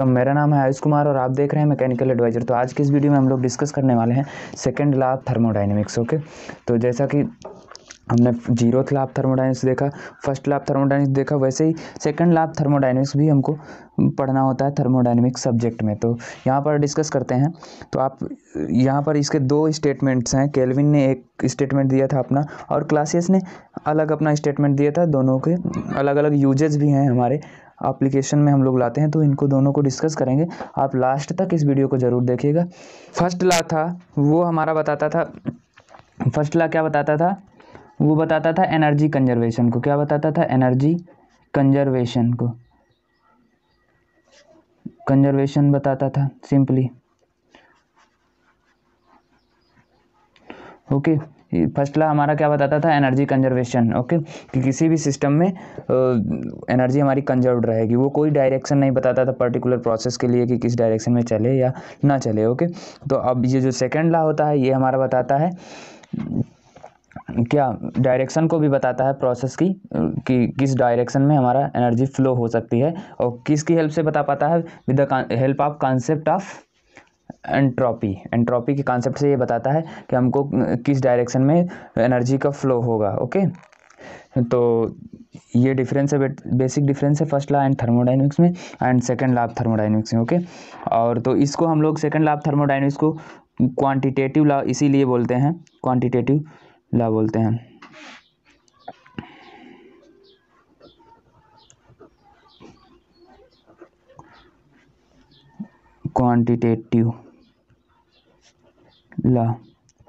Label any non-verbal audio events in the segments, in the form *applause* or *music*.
तो मेरा नाम है आयुष कुमार और आप देख रहे हैं मैकेनिकल एडवाइजर तो आज की इस वीडियो में हम लोग डिस्कस करने वाले हैं सेकेंड लाभ ऑफ थर्मोडाइनमिक्स ओके तो जैसा कि हमने जीरो लाभ थर्मोडाइनिक्स थर्मोडाइनमिक्स देखा फर्स्ट लाभ थर्मोडाइनिक्स देखा वैसे ही सेकंड लाभ थर्मोडाइनिक्स भी हमको पढ़ना होता है थर्मोडाइनमिक सब्जेक्ट में तो यहाँ पर डिस्कस करते हैं तो आप यहाँ पर इसके दो स्टेटमेंट्स हैं केल्विन ने एक स्टेटमेंट दिया था अपना और क्लासेस ने अलग अपना स्टेटमेंट दिया था दोनों के अलग अलग यूजेज भी हैं हमारे एप्लीकेशन में हम लोग लाते हैं तो इनको दोनों को डिस्कस करेंगे आप लास्ट तक इस वीडियो को ज़रूर देखिएगा फर्स्ट ला था वो हमारा बताता था फर्स्ट ला क्या बताता था वो बताता था एनर्जी कंजर्वेशन को क्या बताता था एनर्जी कंजर्वेशन को कंजर्वेशन बताता था simply okay okay. First law हमारा क्या बताता था एनर्जी कंजर्वेशन ओके कि किसी भी सिस्टम में एनर्जी हमारी कंजर्व रहेगी वो कोई डायरेक्शन नहीं बताता था पर्टिकुलर प्रोसेस के लिए कि किस डायरेक्शन में चले या ना चले ओके तो अब ये जो सेकेंड ला होता है ये हमारा बताता है क्या डायरेक्शन को भी बताता है प्रोसेस की कि किस डायरेक्शन में हमारा एनर्जी फ्लो हो सकती है और किसकी हेल्प से बता पाता है with the help of concept of entropy entropy के कॉन्सेप्ट से ये बताता है कि हमको किस डायरेक्शन में एनर्जी का फ्लो होगा ओके तो ये डिफरेंस है बेसिक डिफरेंस है फर्स्ट लॉ एंड थर्मोडाइनमिक्स में and second law of thermodynamics में ओके और तो इसको हम लोग सेकंड लॉ ऑफ थर्मोडाइनमिक्स को क्वांटिटेटिव लॉ इसीलिए बोलते हैं क्वांटिटेटिव लॉ बोलते हैं क्वांटिटेटिव ला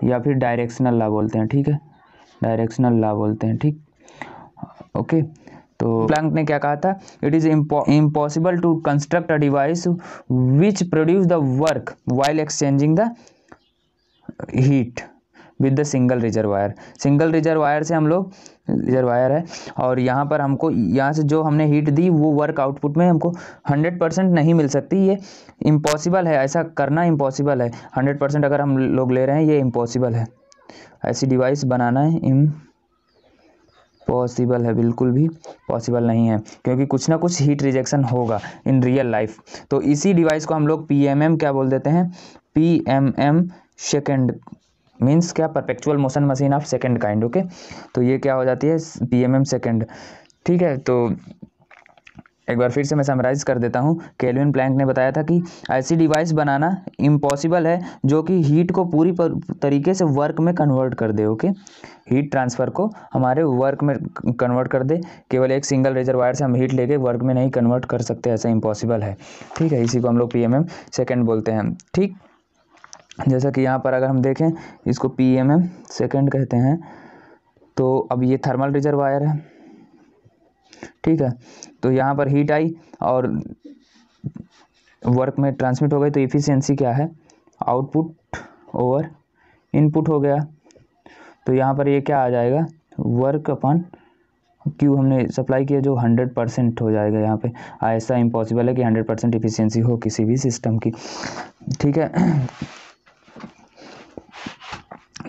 या फिर डायरेक्शनल ला बोलते हैं ठीक है डायरेक्शनल ला बोलते हैं ठीक ओके तो प्लैंक ने क्या कहा था it is impossible to construct a device which produce the work while exchanging the heat with the single reservoir single reservoir से हम लोग रिजर्वायर है और यहाँ पर हमको यहाँ से जो हमने हीट दी वो वर्क आउटपुट में हमको 100 परसेंट नहीं मिल सकती ये इम्पॉसिबल है ऐसा करना इम्पॉसिबल है 100 परसेंट अगर हम लोग ले रहे हैं ये इम्पॉसिबल है ऐसी डिवाइस बनाना है इम पॉसिबल है बिल्कुल भी पॉसिबल नहीं है क्योंकि कुछ ना कुछ हीट रिजेक्शन होगा इन रियल लाइफ तो इसी डिवाइस को हम लोग पी एम एम क्या बोल देते हैं P M M second means क्या perpetual motion machine of second kind okay तो ये क्या हो जाती है पी एम एम सेकेंड ठीक है तो एक बार फिर से मैं समराइज़ कर देता हूँ केलविन प्लैंक ने बताया था कि ऐसी डिवाइस बनाना इम्पॉसिबल है जो कि हीट को पूरी पर, तरीके से वर्क में कन्वर्ट कर दे ओके हीट ट्रांसफ़र को हमारे वर्क में कन्वर्ट कर दे केवल एक सिंगल रेजर वायर से हम हीट लेके वर्क में नहीं कन्वर्ट कर सकते ऐसा इम्पॉसिबल है ठीक है इसी को हम लोग पी एम सेकेंड बोलते हैं ठीक जैसा कि यहाँ पर अगर हम देखें इसको पी एम एम सेकेंड कहते हैं तो अब ये थर्मल रिजर्वायर है ठीक है तो यहाँ पर हीट आई और वर्क में ट्रांसमिट हो गई तो इफ़िशेंसी क्या है आउटपुट ओवर इनपुट हो गया तो यहाँ पर ये क्या आ जाएगा वर्क अपन क्यू हमने सप्लाई किया जो हंड्रेड परसेंट हो जाएगा यहाँ पे ऐसा इम्पॉसिबल है कि हंड्रेड परसेंट इफ़िशेंसी हो किसी भी सिस्टम की ठीक है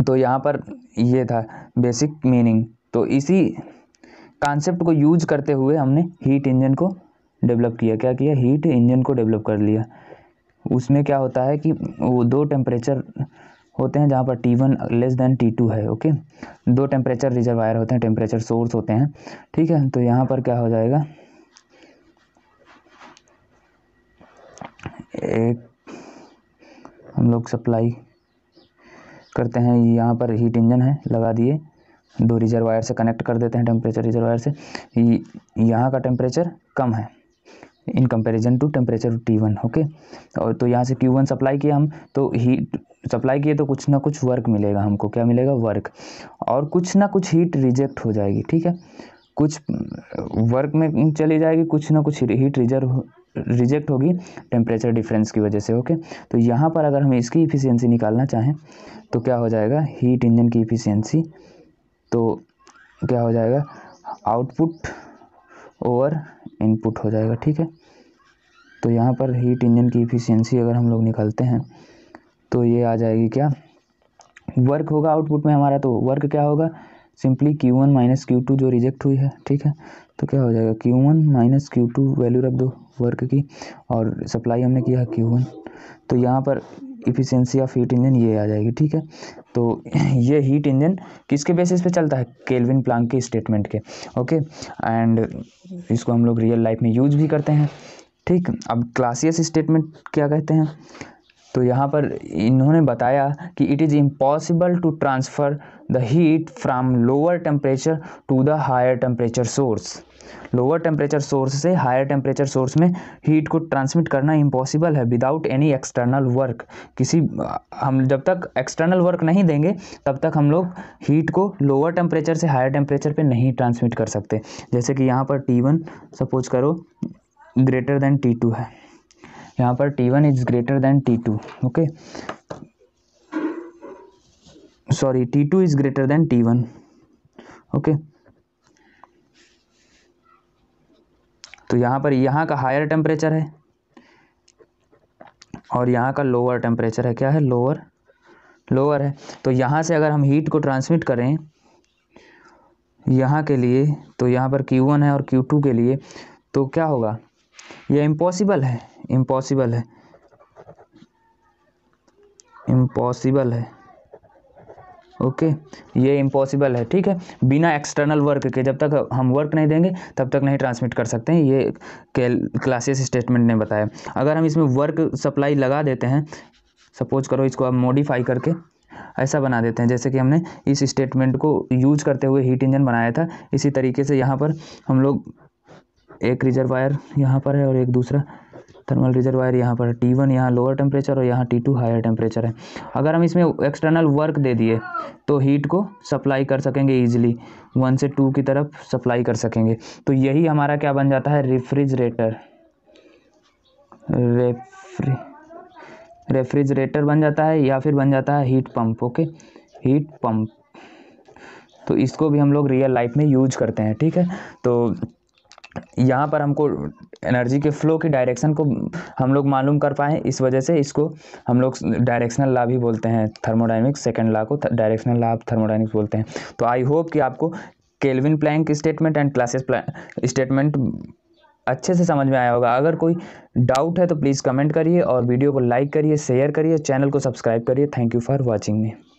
तो यहाँ पर ये था बेसिक मीनिंग तो इसी कॉन्सेप्ट को यूज करते हुए हमने हीट इंजन को डेवलप किया क्या किया हीट इंजन को डेवलप कर लिया उसमें क्या होता है कि वो दो टेम्परेचर होते हैं जहाँ पर T one less than T two है ओके दो टेम्परेचर रिजर्वायर होते हैं टेम्परेचर सोर्स होते हैं ठीक है तो यहाँ पर क्या हो जाएगा एक हम लोग सप्लाई करते हैं यहाँ पर हीट इंजन है लगा दिए दो रिजर्वायर से कनेक्ट कर देते हैं टेम्परेचर रिजर्वायर से यहाँ का टेम्परेचर कम है in comparison to temperature T one okay और तो यहाँ से क्यू वन सप्लाई किया हम तो हीट सप्लाई किए तो कुछ ना कुछ वर्क मिलेगा हमको क्या मिलेगा वर्क और कुछ ना कुछ हीट रिजेक्ट हो जाएगी ठीक है कुछ वर्क में चली जाएगी कुछ ना कुछ हीट रिजर्व रिजेक्ट होगी टेम्परेचर डिफरेंस की वजह से ओके तो यहाँ पर अगर हम इसकी इफ़िशियंसी निकालना चाहें तो क्या हो जाएगा हीट इंजन की इफ़िशियंसी तो क्या हो जाएगा आउटपुट ओवर इनपुट हो जाएगा ठीक है तो यहाँ पर हीट इंजन की इफ़िशियंसी अगर हम लोग निकालते हैं तो ये आ जाएगी क्या वर्क होगा आउटपुट में हमारा तो वर्क क्या होगा simply Q1 one minus Q जो रिजेक्ट हुई है ठीक है तो क्या हो जाएगा Q1 one minus Q value रख दो वर्क की और सप्लाई हमने किया क्यू वन तो यहाँ पर इफ़िशेंसी ऑफ हीट इंजन ये आ जाएगी ठीक है तो *clears throat* ये हीट इंजन किसके बेसिस पे चलता है केल्विन प्लांक के स्टेटमेंट के ओके एंड इसको हम लोग रियल लाइफ में यूज भी करते हैं ठीक अब क्लासियस स्टेटमेंट क्या कहते हैं तो यहाँ पर इन्होंने बताया कि it is impossible to transfer the heat from lower temperature to the higher temperature source lower temperature source से हायर टेम्परेचर सोर्स में हीट को ट्रांसमिट करना इम्पॉसिबल है विदाउट एनी एक्सटर्नल वर्क किसी हम जब तक एक्सटर्नल वर्क नहीं देंगे तब तक हम लोग हीट को लोअर टेम्परेचर से हायर टेम्परेचर पे नहीं ट्रांसमिट कर सकते जैसे कि यहाँ पर टी वन सपोज करो ग्रेटर देन टी टू है यहाँ पर T one is greater than T two okay sorry T two is greater than T one okay तो यहाँ पर यहाँ का हायर टेम्परेचर है और यहाँ का लोअर टेम्परेचर है क्या है लोअर लोअर है तो यहाँ से अगर हम हीट को ट्रांसमिट करें यहाँ के लिए तो यहाँ पर Q1 है और Q2 के लिए तो क्या होगा यह इम्पॉसिबल है इम्पॉसिबल है इम्पॉसिबल है ओके ये इम्पॉसिबल है ठीक है बिना एक्सटर्नल वर्क के जब तक हम वर्क नहीं देंगे तब तक नहीं ट्रांसमिट कर सकते हैं ये क्लासेस स्टेटमेंट ने बताया अगर हम इसमें वर्क सप्लाई लगा देते हैं सपोज करो इसको आप मॉडिफाई करके ऐसा बना देते हैं जैसे कि हमने इस स्टेटमेंट को यूज करते हुए हीट इंजन बनाया था इसी तरीके से यहाँ पर हम लोग एक रिजर्वायर यहाँ पर है और एक दूसरा थर्मल रिजर्वायर यहाँ पर टी वन यहाँ लोअर टेम्परेचर और यहाँ टी टू हायर टेम्परेचर है अगर हम इसमें एक्सटर्नल वर्क दे दिए तो हीट को सप्लाई कर सकेंगे ईजिली वन से टू की तरफ सप्लाई कर सकेंगे तो यही हमारा क्या बन जाता है रेफ्रिजरेटर रेफ्रिजरेटर बन जाता है या फिर बन जाता है heat pump okay heat pump तो इसको भी हम लोग रियल लाइफ में यूज करते हैं ठीक है तो यहाँ पर हमको एनर्जी के फ्लो की डायरेक्शन को हम लोग मालूम कर पाएँ इस वजह से इसको हम लोग डायरेक्शनल ला भी बोलते हैं थर्मोडाइनमिक्स सेकेंड ला को डायरेक्शनल ला ऑफ थर्मोडाइनमिक्स बोलते हैं तो आई होप कि आपको Kelvin Planck statement and Clausius statement अच्छे से समझ में आया होगा अगर कोई डाउट है तो प्लीज़ कमेंट करिए और वीडियो को लाइक करिए शेयर करिए चैनल को सब्सक्राइब करिए thank you for watching me